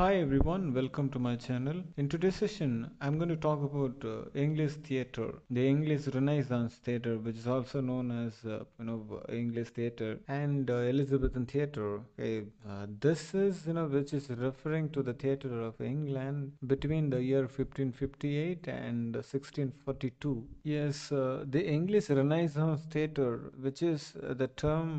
Hi everyone, welcome to my channel. In today's session, I'm going to talk about uh, English theatre, the English Renaissance theatre, which is also known as uh, you know English theatre and uh, Elizabethan theatre. Okay, uh, this is you know which is referring to the theatre of England between the year 1558 and 1642. Yes, uh, the English Renaissance theatre, which is uh, the term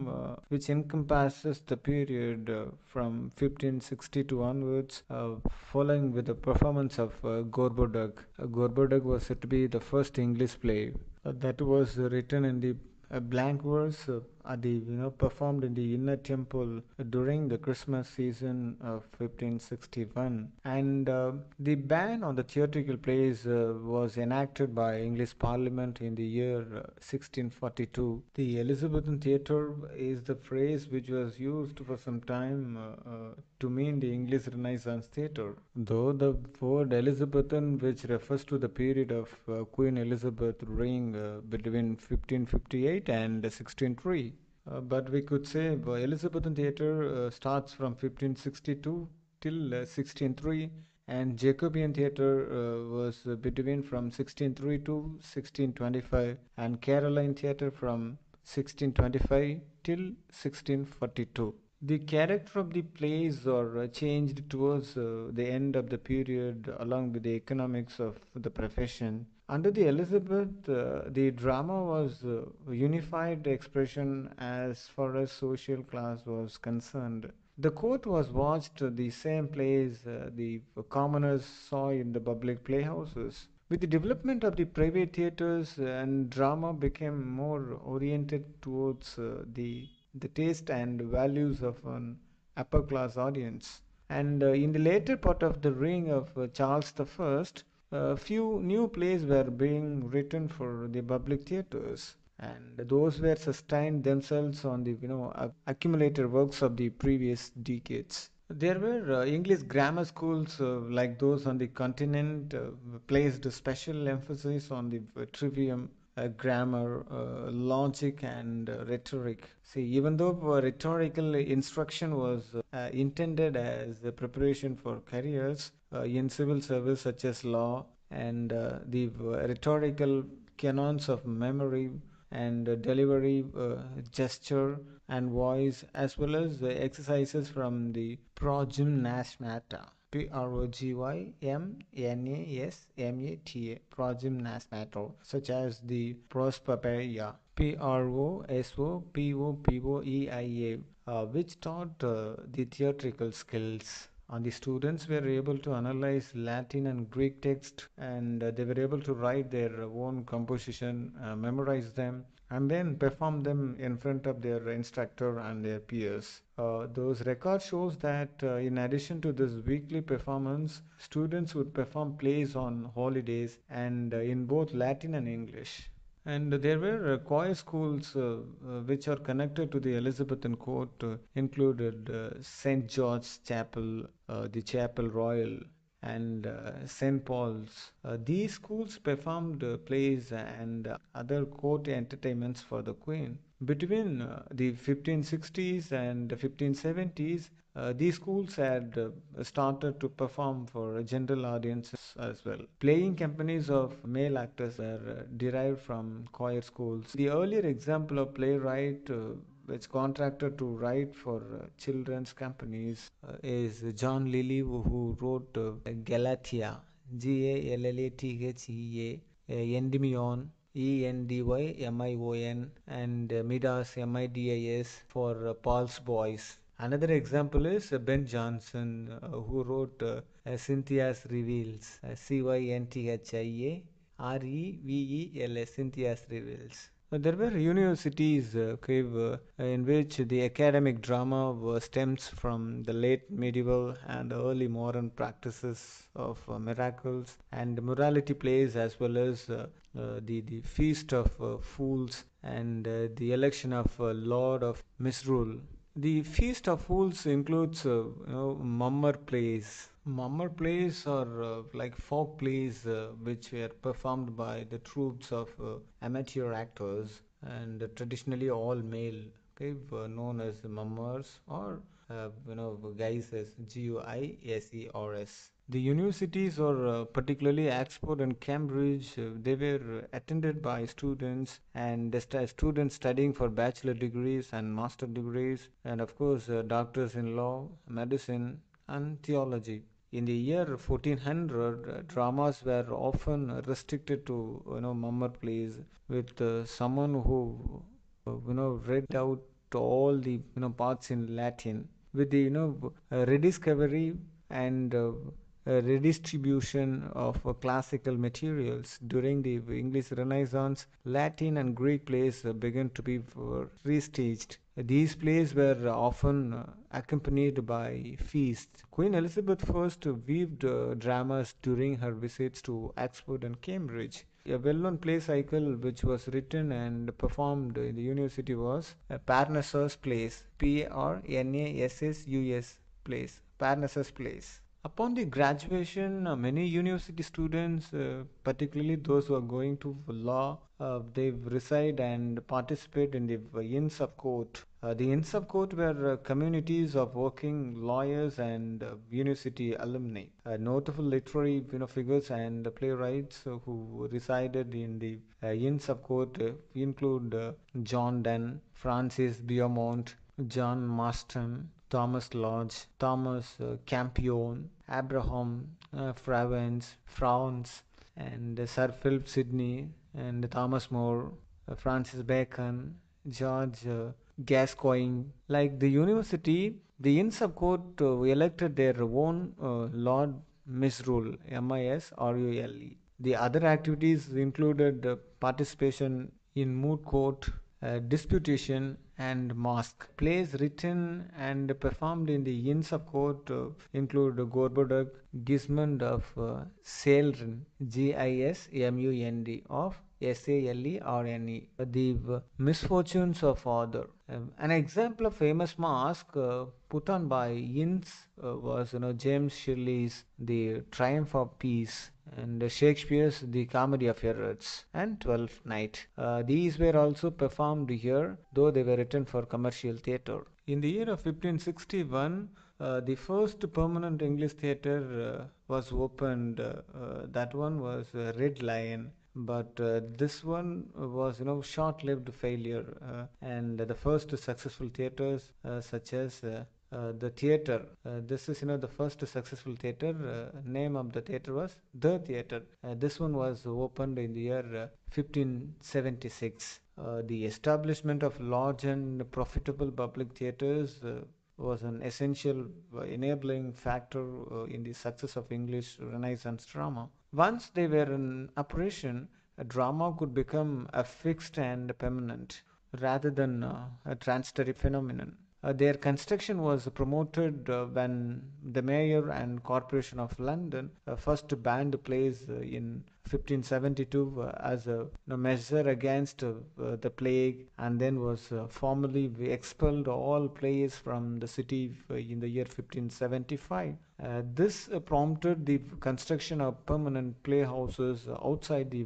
which encompasses the period from 1560 to onwards uh, following with the performance of uh, Gorboduc. Uh, Gorboduc was said to be the first English play uh, that was written in the blank verse the you know performed in the inner temple during the Christmas season of 1561 and uh, the ban on the theatrical plays uh, was enacted by English Parliament in the year 1642. Uh, the Elizabethan theatre is the phrase which was used for some time uh, uh, to mean the English Renaissance theatre though the word Elizabethan which refers to the period of uh, Queen Elizabeth reign between 1558 and 1603 uh, but we could say uh, Elizabethan theatre uh, starts from 1562 till 1603 and Jacobean theatre uh, was between from 1603 to 1625 and Caroline theatre from 1625 till 1642. The character of the plays are changed towards uh, the end of the period along with the economics of the profession under the Elizabeth, uh, the drama was uh, unified expression as far as social class was concerned. The court was watched uh, the same plays uh, the commoners saw in the public playhouses. With the development of the private theatres uh, and drama became more oriented towards the, the taste and values of an upper class audience. And in the later part of the reign of Charles I. A few new plays were being written for the public theaters, and those were sustained themselves on the you know accumulated works of the previous decades. There were uh, English grammar schools uh, like those on the continent uh, placed special emphasis on the uh, trivium uh, grammar, uh, logic, and uh, rhetoric. See, even though rhetorical instruction was intended as preparation for careers in civil service such as law and the rhetorical canons of memory and delivery gesture and voice as well as exercises from the pro gymnasium. P R O G Y M N A S M A T A metal, such as the Prosperperia, P R O S O P O P O E I A, uh, which taught uh, the theatrical skills and the students were able to analyze Latin and Greek text and uh, they were able to write their own composition, uh, memorize them and then perform them in front of their instructor and their peers. Uh, those records shows that uh, in addition to this weekly performance, students would perform plays on holidays and uh, in both Latin and English. And there were uh, choir schools uh, uh, which are connected to the Elizabethan court, included St. George's Chapel, the Chapel Royal, and uh, St. Paul's. Uh, these schools performed uh, plays and other court entertainments for the Queen. Between the 1560s and 1570s, uh, these schools had uh, started to perform for general audiences as well. Playing companies of male actors are uh, derived from choir schools. The earlier example of playwright which contracted to write for uh, children's companies uh, is John Lilly, who wrote uh, Galatia, G A L L A T H E A, Endymion, E N D Y M I O N, and Midas, M I D I S, for Paul's Boys. Another example is Ben Johnson, who wrote Cynthia's Reveals, C Y N T H I A R E V E L S, Cynthia's Reveals. There were universities, uh, uh, in which the academic drama stems from the late medieval and early modern practices of uh, miracles and morality plays, as well as uh, uh, the, the feast of fools and the election of Lord of Misrule. The Feast of Fools includes, uh, you know, mummer plays. Mummer plays are uh, like folk plays uh, which were performed by the troops of uh, amateur actors and traditionally all male, okay, known as the mummers or uh, you know guys as g-u-i-s-e-r-s the universities or uh, particularly Oxford and Cambridge uh, they were attended by students and st- students studying for bachelor degrees and master degrees and of course uh, doctors in law medicine and theology in the year 1400 uh, dramas were often restricted to you know mummer plays with uh, someone who uh, you know read out all the you know parts in latin with the you know uh, rediscovery and uh, uh, redistribution of classical materials during the English Renaissance, Latin and Greek plays began to be restaged. These plays were often accompanied by feasts. Queen Elizabeth I weaved dramas during her visits to Oxford and Cambridge a well-known play cycle which was written and performed in the university was Parnassus plays P-A-R-N-A-S-S-U-S plays Parnassus plays Upon the graduation, uh, many university students, uh, particularly those who are going to law, uh, they reside and participate in the Inns of Court. Uh, the Inns of Court were uh, communities of working lawyers and uh, university alumni. notable literary you know, figures and playwrights who resided in the Inns of Court include John Donne, Francis Beaumont, John Marston, Thomas Lodge, Thomas uh, Campion, Abraham uh, Frevens, Franz, and uh, Sir Philip Sidney, and Thomas More, Francis Bacon, George Gascoigne. Like the university, the Inns of Court elected their own Lord Misrule, M I S R U L E. The other activities included participation in moot court uh, disputation and mask Plays written and performed in the inns of court uh, include Gorboduc Gismund of uh, Salern, G-I-S-M-U-N-D of S-A-L-E-R-N-E, The uh, Misfortunes of Arthur. Um, an example of famous mask uh, put on by inns uh, was you know James Shirley's The Triumph of Peace and Shakespeare's The Comedy of Errors and Twelfth Night. Uh, these were also performed here, though they were written for commercial theatre. In the year of 1561, uh, the first permanent English theatre uh, was opened. Uh, uh, that one was uh, Red Lion but uh, this one was you know short-lived failure uh, and the first successful theaters uh, such as uh, the theater. Uh, this is you know the first successful theater. Uh, name of the theater was the theater. Uh, this one was opened in the year 1576. Uh, the establishment of large and profitable public theaters was an essential enabling factor in the success of English Renaissance drama. Once they were in operation, a drama could become a fixed and permanent rather than a transitory phenomenon. Uh, their construction was promoted uh, when the mayor and corporation of london uh, first banned plays in 1572 uh, as a you know, measure against uh, uh, the plague and then was formally expelled all players from the city in the year 1575. this prompted the construction of permanent playhouses outside the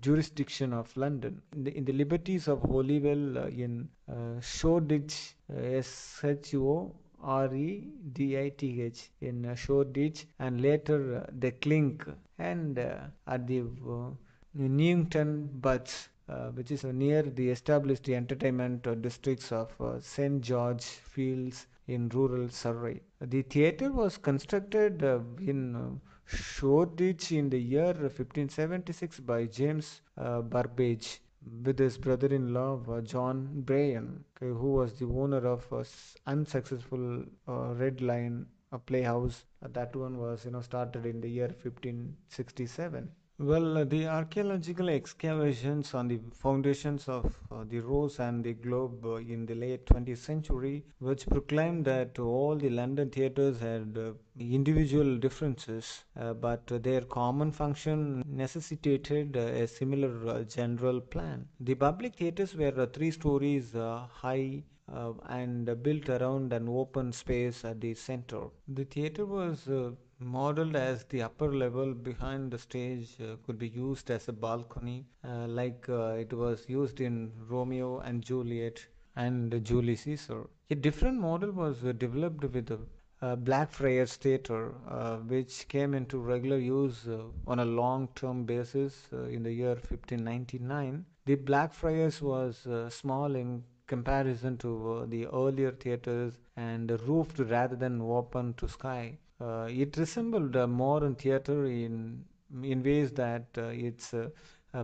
jurisdiction of London. In the, in the liberties of Holywell in uh, Shoreditch, S-H-O R E D I T H in Shoreditch and later uh, the Clink and uh, at the uh, Newington Butts, uh, which is near the established entertainment districts of St. George Fields in rural Surrey. The theatre was constructed in Shoreditch in the year 1576 by James Burbage with his brother-in-law uh, John Bryan, okay, who was the owner of uh, unsuccessful uh, Red Lion a playhouse. Uh, that one was you know started in the year 1567. Well, uh, the archaeological excavations on the foundations of uh, the Rose and the Globe uh, in the late 20th century, which proclaimed that all the London theatres had uh, individual differences, uh, but their common function necessitated a similar general plan. The public theatres were three stories high uh, and built around an open space at the center. The theater was uh, modeled as the upper level behind the stage uh, could be used as a balcony uh, like uh, it was used in romeo and juliet and julius caesar a different model was uh, developed with the blackfriars theatre uh, which came into regular use on a long-term basis in the year 1599 the blackfriars was small in comparison to uh, the earlier theaters and roofed rather than open to sky. Uh, it resembled a uh, modern theater in in ways that its uh,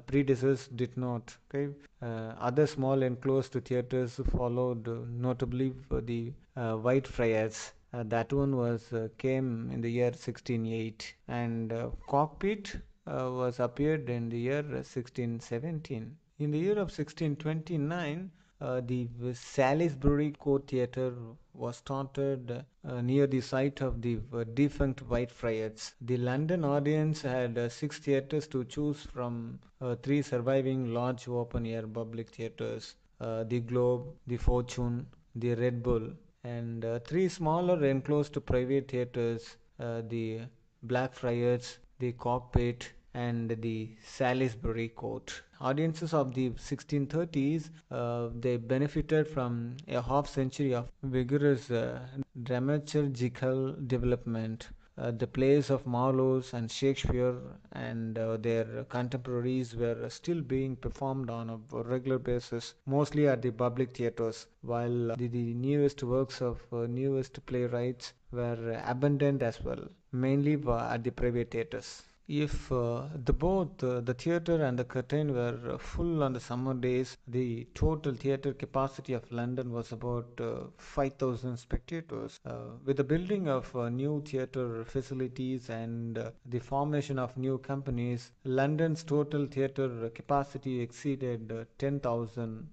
predecessors did not. Okay? Uh, other small enclosed theatres followed, uh, notably the White Friars. that one was came in the year 1608, and Cockpit was appeared in the year 1617. In the year of 1629, uh, the Salisbury Court Theatre was started uh, near the site of the uh, defunct Whitefriars. The London audience had uh, six theatres to choose from uh, three surviving large open air public theatres the Globe, the Fortune, the Red Bull, and three smaller enclosed private theatres the Blackfriars, the Cockpit, and the Salisbury Court audiences of the 1630s uh, they benefited from a half century of vigorous uh, dramaturgical development. Uh, the plays of Marlowe's and Shakespeare and uh, their contemporaries were still being performed on a regular basis, mostly at the public theaters, while uh, the, the, newest works of uh, newest playwrights were abundant as well, mainly at the private theaters. If uh, the both uh, the theatre and the curtain were uh, full on the summer days, the total theatre capacity of London was about uh, 5,000 spectators. Uh, with the building of new theatre facilities and the formation of new companies, London's total theatre capacity exceeded 10,000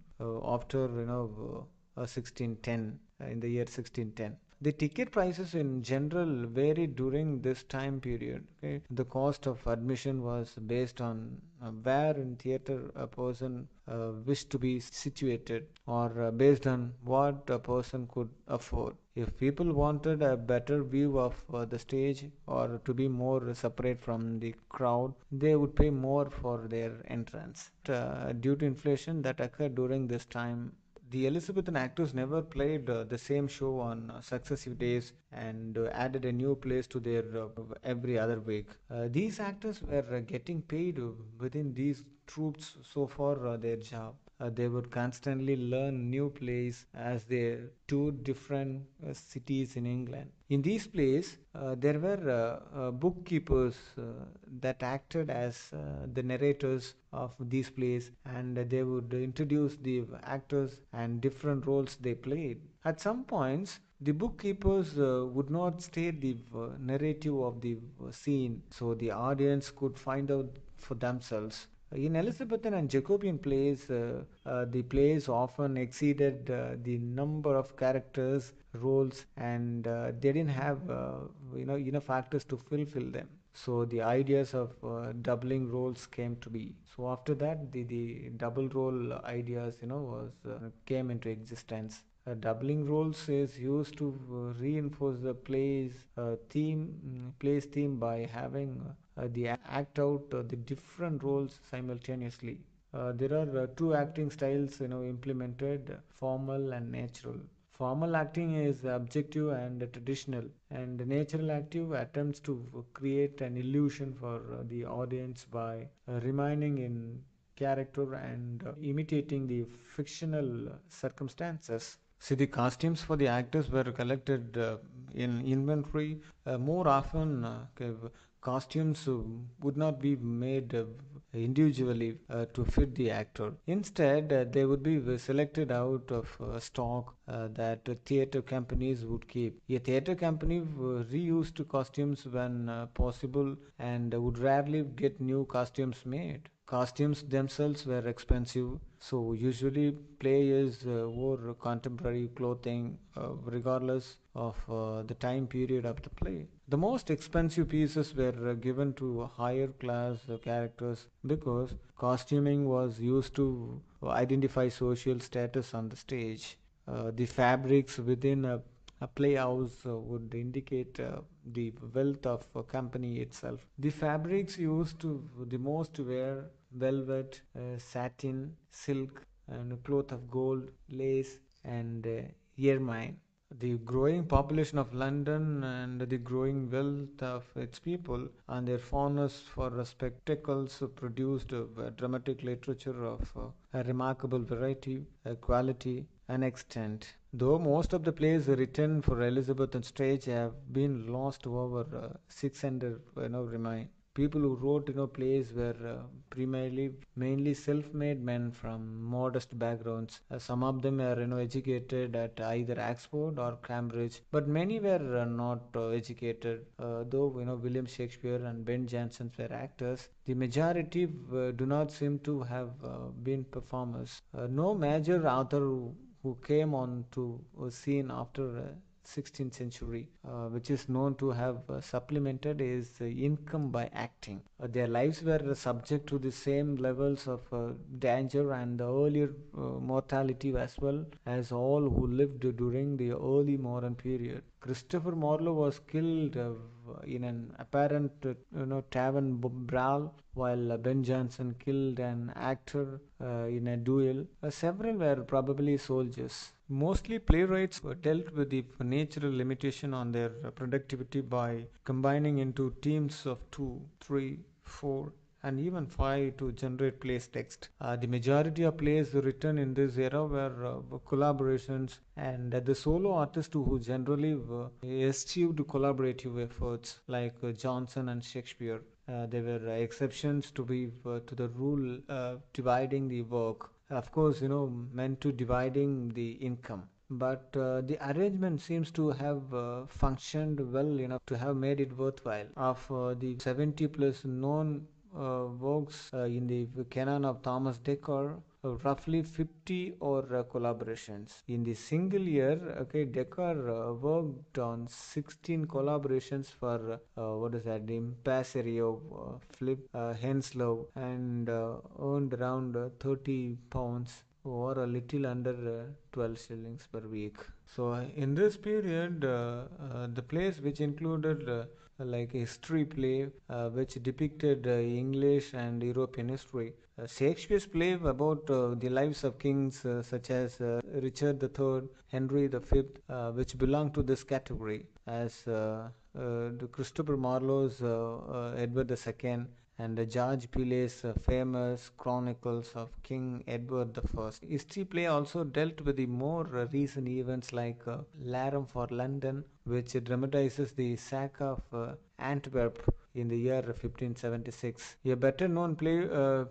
after you know 1610 in the year 1610 the ticket prices in general varied during this time period okay? the cost of admission was based on uh, where in theater a person uh, wished to be situated or uh, based on what a person could afford if people wanted a better view of uh, the stage or to be more separate from the crowd they would pay more for their entrance uh, due to inflation that occurred during this time the Elizabethan actors never played uh, the same show on uh, successive days and uh, added a new place to their uh, every other week. Uh, these actors were uh, getting paid within these troops so for their job uh, they would constantly learn new plays as they toured different uh, cities in England. In these plays, uh, there were uh, uh, bookkeepers uh, that acted as the narrators of these plays and they would introduce the actors and different roles they played. At some points, the bookkeepers uh, would not state the uh, narrative of the scene so the audience could find out for themselves in Elizabethan and Jacobian plays, uh, uh, the plays often exceeded uh, the number of characters, roles, and they didn't have you know enough actors to fulfill them so the ideas of uh, doubling roles came to be so after that the, the double role ideas you know was uh, came into existence uh, doubling roles is used to reinforce the play's theme mm, play's theme by having uh, they act out uh, the different roles simultaneously. Uh, there are two acting styles you know implemented formal and natural formal acting is objective and traditional and natural acting attempts to create an illusion for the audience by remaining in character and imitating the fictional circumstances see the costumes for the actors were collected in inventory uh, more often uh, costumes would not be made uh, individually uh, to fit the actor. Instead, uh, they would be selected out of uh, stock that theater companies would keep. A theater company reused costumes when possible and would rarely get new costumes made costumes themselves were expensive so usually players wore uh, contemporary clothing uh, regardless of uh, the time period of the play the most expensive pieces were given to higher class characters because costuming was used to identify social status on the stage the fabrics within a a playhouse would indicate uh, the wealth of a company itself. The fabrics used to the most were velvet, uh, satin, silk, and cloth of gold, lace, and uh, ermine. The growing population of London and the growing wealth of its people and their fondness for spectacles produced a dramatic literature of uh, a remarkable variety, quality, and extent. Though most of the plays written for Elizabethan stage have been lost over 600 you know, remain people who wrote you know plays were uh, primarily mainly self-made men from modest backgrounds uh, some of them were you know educated at either oxford or cambridge but many were uh, not uh, educated uh, though you know william shakespeare and ben jonson were actors the majority uh, do not seem to have been performers no major author who, who came on to a scene after 16th century uh, which is known to have uh, supplemented is uh, income by acting uh, their lives were subject to the same levels of uh, danger and the earlier uh, mortality as well as all who lived during the early modern period Christopher Marlowe was killed uh, in an apparent uh, you know tavern brawl while uh, Ben Jonson killed an actor uh, in a duel. Uh, several were probably soldiers. Mostly playwrights were dealt with the natural limitation on their productivity by combining into teams of two, three, four, and even Phi to generate place text. Uh, the majority of plays written in this era were uh, collaborations and the solo artists who generally uh, achieved collaborative efforts like uh, Johnson and Shakespeare. Uh, there were exceptions to be to the rule dividing the work. Of course, you know, meant to dividing the income but uh, the arrangement seems to have uh, functioned well enough to have made it worthwhile. Of uh, the 70 plus known uh, works uh, in the canon of Thomas Dekker uh, roughly 50 or collaborations in the single year okay Dekker worked on 16 collaborations for what is that name Passerio Flip Henslow and earned around 30 pounds or a little under uh, 12 shillings per week. So in this period, uh, uh, the plays which included like history play uh, which depicted uh, English and European history. Uh, Shakespeare's play about the lives of kings such as Richard III, Henry V, which belong to this category as Christopher Marlowe's Edward II and George Pile's famous chronicles of King Edward I. History play also dealt with the more recent events like uh, Laram for London, which dramatizes the sack of uh, Antwerp in the year 1576. A better known play, uh, uh,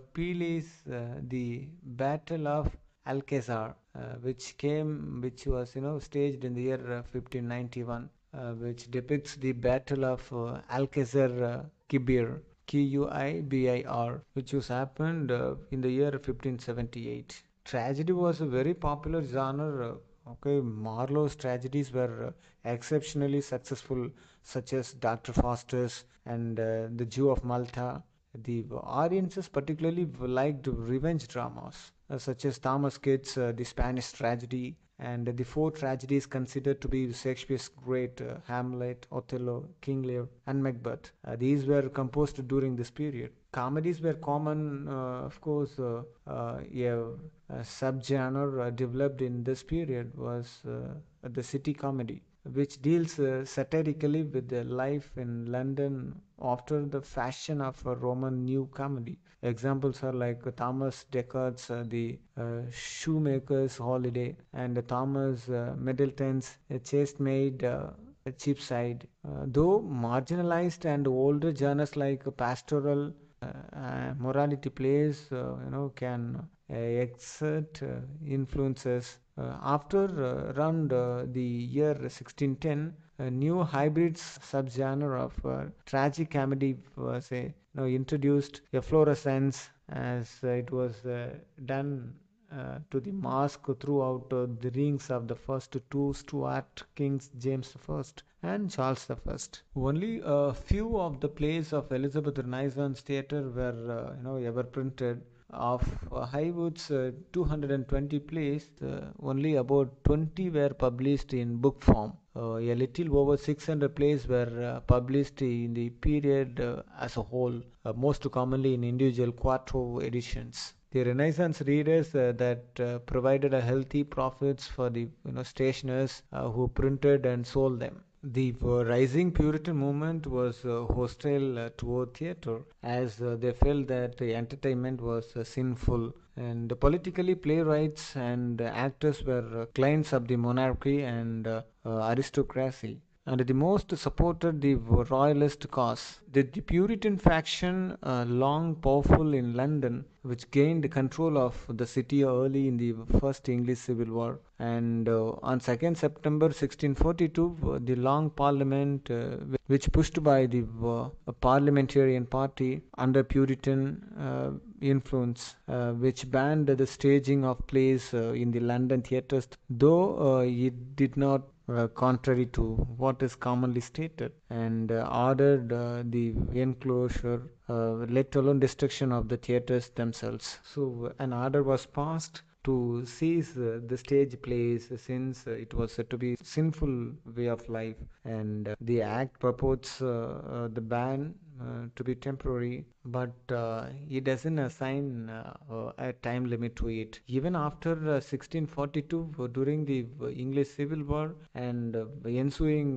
The Battle of Alcazar, uh, which came, which was you know staged in the year 1591, uh, uh, which depicts the Battle of Alcazar Kibir Q-U-I-B-I-R, which was happened uh, in the year 1578. Tragedy was a very popular genre. Uh, okay, Marlowe's tragedies were uh, exceptionally successful, such as Dr. Faustus and uh, The Jew of Malta. The audiences particularly liked revenge dramas such as Thomas Kidd's The Spanish Tragedy and the four tragedies considered to be Shakespeare's great uh, Hamlet, Othello, King Lear, and Macbeth. Uh, these were composed during this period. Comedies were common, uh, of course, uh, uh, a, subgenre uh, developed in this period was the city comedy which deals uh, satirically with the life in London after the fashion of a Roman new comedy. Examples are like Thomas Descartes' uh, The uh, Shoemaker's Holiday and Thomas Middleton's *A Chastemaid. Cheapside. though marginalized and older genres like pastoral uh, morality plays uh, you know can uh, exert influences uh, after uh, around uh, the year 1610, a new hybrid subgenre of tragic comedy was you know, introduced efflorescence as it was done uh, to the mask throughout uh, the rings of the first two Stuart kings, James I and Charles I. Only a few of the plays of Elizabeth Renaissance Theatre were uh, you know ever printed of uh, Highwood's uh, 220 plays, uh, only about 20 were published in book form. Uh, a little over 600 plays were uh, published in the period uh, as a whole, most commonly in individual quarto editions. The Renaissance readers that provided a healthy profits for the you know stationers who printed and sold them. The uh, rising Puritan movement was uh, hostile uh, toward theater as they felt that entertainment was sinful. And politically, playwrights and actors were clients of the monarchy and aristocracy and the most supported the royalist cause. The, the Puritan faction, uh, long powerful in London, which gained control of the city early in the First English Civil War, and uh, on 2nd September 1642, uh, the Long Parliament, uh, which pushed by the uh, Parliamentarian Party under Puritan influence, which banned the staging of plays in the London theatres, though it did not uh, contrary to what is commonly stated and uh, ordered uh, the enclosure, uh, let alone destruction of the theatres themselves. So, uh, an order was passed to seize the stage plays since it was said to be sinful way of life and the act purports the ban uh, to be temporary but uh, he doesn't assign uh, a time limit to it even after 1642 uh, uh, during the uh, english civil war and ensuing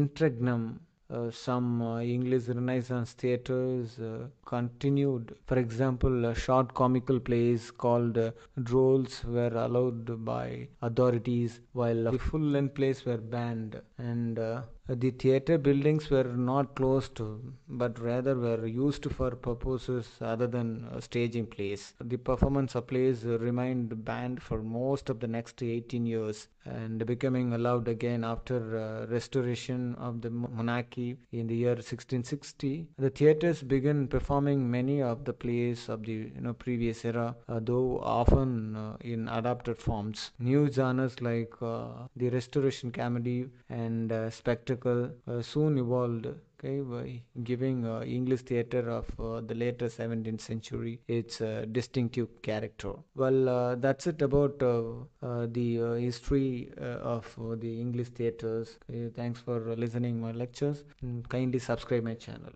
interregnum uh, some uh, English Renaissance theatres uh, continued. For example, short comical plays called drolls were allowed by authorities, while full length plays were banned. And uh, the theatre buildings were not closed, but rather were used for purposes other than staging plays. The performance of plays remained banned for most of the next 18 years and becoming allowed again after uh, restoration of the monarchy in the year 1660. The theaters began performing many of the plays of the you know, previous era, uh, though often uh, in adapted forms. New genres like uh, the restoration comedy and uh, spectacle theatrical uh, soon evolved okay, by giving uh, English theatre of uh, the later 17th century its distinctive character. Well, that's it about the history of the English theatres. Okay, thanks for listening my lectures. And kindly subscribe my channel.